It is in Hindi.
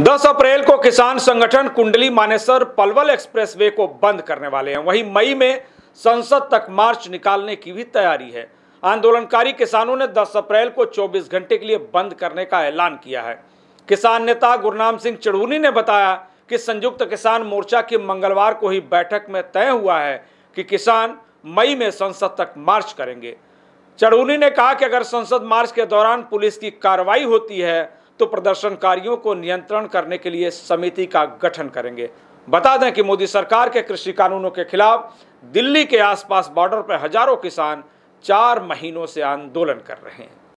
10 अप्रैल को किसान संगठन कुंडली मानेसर पलवल एक्सप्रेसवे को बंद करने वाले हैं वहीं मई में संसद तक मार्च निकालने की भी तैयारी है आंदोलनकारी किसानों ने 10 अप्रैल को 24 घंटे के लिए बंद करने का ऐलान किया है किसान नेता गुरनाम सिंह चढ़ूनी ने बताया कि संयुक्त किसान मोर्चा की मंगलवार को ही बैठक में तय हुआ है कि किसान मई में संसद तक मार्च करेंगे चढ़ूनी ने कहा कि अगर संसद मार्च के दौरान पुलिस की कार्रवाई होती है तो प्रदर्शनकारियों को नियंत्रण करने के लिए समिति का गठन करेंगे बता दें कि मोदी सरकार के कृषि कानूनों के खिलाफ दिल्ली के आसपास बॉर्डर पर हजारों किसान चार महीनों से आंदोलन कर रहे हैं